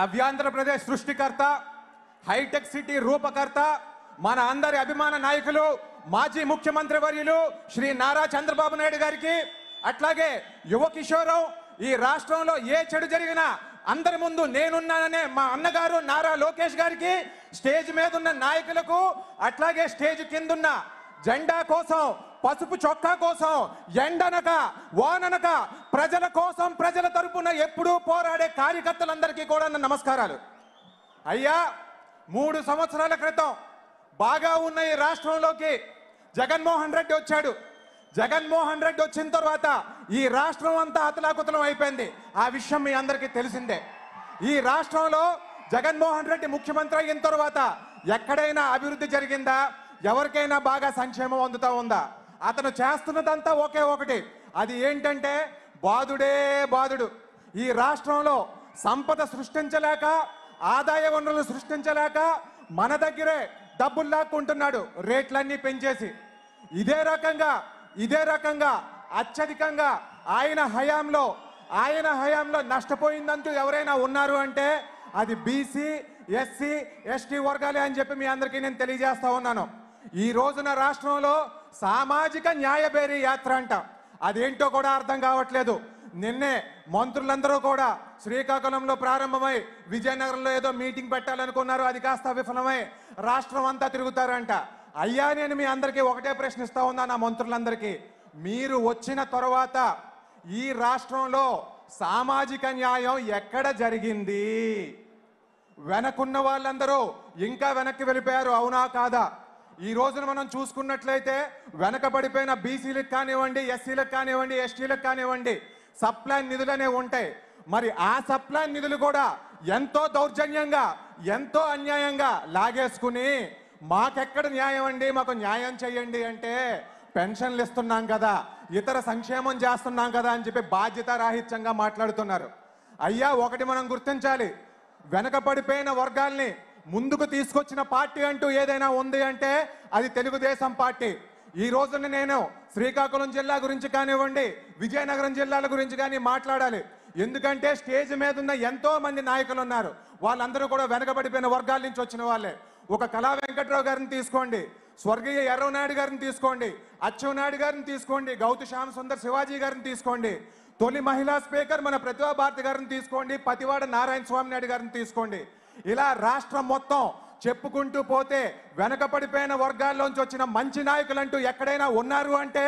నవ్యాంధ్రప్రదేశ్ సృష్టికర్త hitech city రూపకర్త మన అందరి అభిమాన నాయకులు మాజీ ముఖ్యమంత్రి వర్యులు శ్రీ నారా చంద్రబాబు నాయుడు గారికి అట్లాగే యువ కిషోరం ఈ రాష్ట్రంలో ఏ చెడు జరిగినా అందరి ముందు నేనున్నాననే మా అన్నగారు నారా లోకేష్ గారికి స్టేజ్ మీద ఉన్న నాయకులకు అట్లాగే స్టేజ్ కిందున్న జెండా కోసం పసుపు చొక్కా కోసం ఎండనక వాననక ప్రజల కోసం ప్రజల తరపున ఎప్పుడూ పోరాడే కార్యకర్తలందరికీ కూడా నమస్కారాలు అయ్యా మూడు సంవత్సరాల క్రితం బాగా ఉన్న ఈ రాష్ట్రంలోకి జగన్మోహన్ రెడ్డి వచ్చాడు జగన్మోహన్ రెడ్డి వచ్చిన తర్వాత ఈ రాష్ట్రం అంతా అతలాకుతలం అయిపోయింది ఆ విషయం మీ అందరికీ తెలిసిందే ఈ రాష్ట్రంలో జగన్మోహన్ రెడ్డి ముఖ్యమంత్రి అయిన తర్వాత ఎక్కడైనా అభివృద్ధి జరిగిందా ఎవరికైనా బాగా సంక్షేమం అందుతా ఉందా అతను చేస్తున్నదంతా ఒకే ఒకటి అది ఏంటంటే బాధుడే బాధుడు ఈ రాష్ట్రంలో సంపద సృష్టించలేక ఆదాయ వనరులు సృష్టించలేక మన దగ్గరే డబ్బులు లాక్కుంటున్నాడు రేట్లన్నీ పెంచేసి ఇదే రకంగా ఇదే రకంగా అత్యధికంగా ఆయన హయాంలో ఆయన హయాంలో నష్టపోయిందంటూ ఎవరైనా ఉన్నారు అంటే అది బీసీ ఎస్సీ ఎస్టీ వర్గాలే అని చెప్పి మీ అందరికీ నేను తెలియజేస్తా ఉన్నాను ఈ రోజున రాష్ట్రంలో సామాజిక న్యాయబేరీ యాత్ర అంట అదేంటో కూడా అర్థం కావట్లేదు నిన్నే మంత్రులందరూ కూడా శ్రీకాకుళంలో ప్రారంభమై విజయనగరంలో ఏదో మీటింగ్ పెట్టాలనుకున్నారు అది కాస్త విఫలమై రాష్ట్రం అంతా తిరుగుతారంట అయ్యా నేను మీ అందరికీ ఒకటే ప్రశ్నిస్తా ఉన్నా నా మంత్రులందరికీ మీరు వచ్చిన తర్వాత ఈ రాష్ట్రంలో సామాజిక న్యాయం ఎక్కడ జరిగింది వెనకున్న వాళ్ళందరూ ఇంకా వెనక్కి వెళ్ళిపోయారు అవునా కాదా ఈ రోజున మనం చూసుకున్నట్లయితే వెనకబడిపోయిన బీసీలకు కానివ్వండి ఎస్సీలకు కానివ్వండి ఎస్టీలకు కానివ్వండి సప్లై నిధులనే ఉంటాయి మరి ఆ సప్లై నిధులు కూడా ఎంతో దౌర్జన్యంగా ఎంతో అన్యాయంగా లాగేసుకుని మాకెక్కడ న్యాయం అండి మాకు న్యాయం చేయండి అంటే పెన్షన్లు ఇస్తున్నాం కదా ఇతర సంక్షేమం చేస్తున్నాం కదా అని చెప్పి బాధ్యతారాహిత్యంగా మాట్లాడుతున్నారు అయ్యా ఒకటి మనం గుర్తించాలి వెనకబడిపోయిన వర్గాల్ని ముందుకు తీసుకొచ్చిన పార్టీ అంటూ ఏదైనా ఉంది అంటే అది తెలుగుదేశం పార్టీ ఈ రోజున నేను శ్రీకాకుళం జిల్లా గురించి కానివ్వండి విజయనగరం జిల్లాల గురించి కానీ మాట్లాడాలి ఎందుకంటే స్టేజ్ మీద ఉన్న ఎంతో మంది నాయకులు ఉన్నారు వాళ్ళందరూ కూడా వెనకబడిపోయిన వర్గాల నుంచి వచ్చిన వాళ్ళే ఒక కళా వెంకట్రావు గారిని తీసుకోండి స్వర్గీయ నాయుడు గారిని తీసుకోండి నాయుడు గారిని తీసుకోండి గౌతు శ్యామ సుందర్ శివాజీ గారిని తీసుకోండి తొలి మహిళా స్పీకర్ మన ప్రతిభా భారతి గారిని తీసుకోండి పతివాడ నారాయణ స్వామి నాయుడు గారిని తీసుకోండి ఇలా రాష్ట్రం మొత్తం చెప్పుకుంటూ పోతే వెనకపడిపోయిన వర్గాల్లోంచి వచ్చిన మంచి నాయకులంటూ ఎక్కడైనా ఉన్నారు అంటే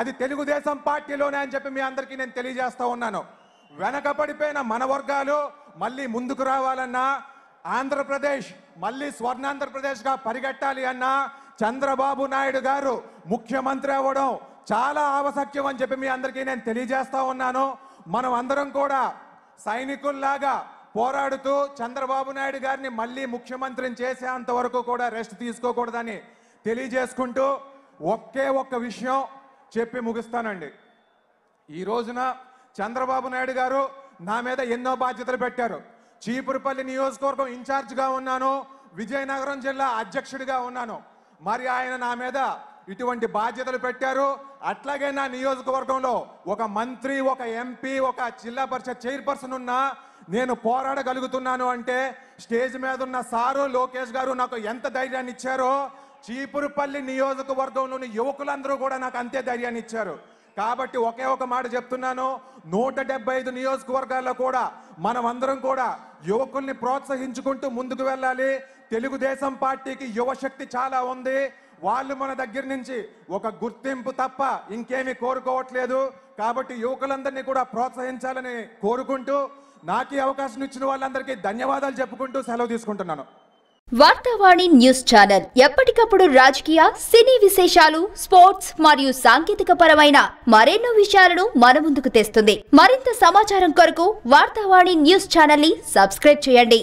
అది తెలుగుదేశం పార్టీలోనే అని చెప్పి మీ అందరికీ నేను తెలియజేస్తూ ఉన్నాను వెనకపడిపోయిన మన వర్గాలు మళ్ళీ ముందుకు రావాలన్నా ఆంధ్రప్రదేశ్ మళ్ళీ స్వర్ణాంధ్రప్రదేశ్గా పరిగెట్టాలి అన్నా చంద్రబాబు నాయుడు గారు ముఖ్యమంత్రి అవ్వడం చాలా ఆవశ్యక్యం అని చెప్పి మీ అందరికీ నేను తెలియజేస్తా ఉన్నాను మనం అందరం కూడా సైనికుల్లాగా పోరాడుతూ చంద్రబాబు నాయుడు గారిని మళ్ళీ ముఖ్యమంత్రిని చేసేంత వరకు కూడా రెస్ట్ తీసుకోకూడదని తెలియజేసుకుంటూ ఒకే ఒక్క విషయం చెప్పి ముగిస్తానండి ఈ రోజున చంద్రబాబు నాయుడు గారు నా మీద ఎన్నో బాధ్యతలు పెట్టారు చీపురుపల్లి నియోజకవర్గం ఇన్ఛార్జ్గా ఉన్నాను విజయనగరం జిల్లా అధ్యక్షుడిగా ఉన్నాను మరి ఆయన నా మీద ఇటువంటి బాధ్యతలు పెట్టారు అట్లాగే నా నియోజకవర్గంలో ఒక మంత్రి ఒక ఎంపీ ఒక జిల్లా పరిషత్ చైర్పర్సన్ ఉన్నా నేను పోరాడగలుగుతున్నాను అంటే స్టేజ్ మీద ఉన్న సారు లోకేష్ గారు నాకు ఎంత ధైర్యాన్ని ఇచ్చారో చీపురుపల్లి నియోజకవర్గంలోని యువకులందరూ కూడా నాకు అంతే ధైర్యాన్ని ఇచ్చారు కాబట్టి ఒకే ఒక మాట చెప్తున్నాను నూట డెబ్బై ఐదు నియోజకవర్గాల్లో కూడా మనమందరం కూడా యువకుల్ని ప్రోత్సహించుకుంటూ ముందుకు వెళ్ళాలి తెలుగుదేశం పార్టీకి యువశక్తి చాలా ఉంది వాళ్ళు మన దగ్గర నుంచి ఒక గుర్తింపు తప్ప ఇంకేమీ కోరుకోవట్లేదు కాబట్టి యువకులందరినీ కూడా ప్రోత్సహించాలని కోరుకుంటూ నాకు అవకాశం ఇచ్చిన వాళ్ళందరికీ ధన్యవాదాలు చెప్పుకుంటూ సెలవు తీసుకుంటున్నాను వార్తావాణి న్యూస్ ఛానల్ ఎప్పటికప్పుడు రాజకీయ సినీ విశేషాలు స్పోర్ట్స్ మరియు సాంకేతిక పరమైన మరెన్నో విషయాలను మన ముందుకు తెస్తుంది మరింత సమాచారం కొరకు వార్తావాణి న్యూస్ ఛానల్ ని సబ్స్క్రైబ్ చేయండి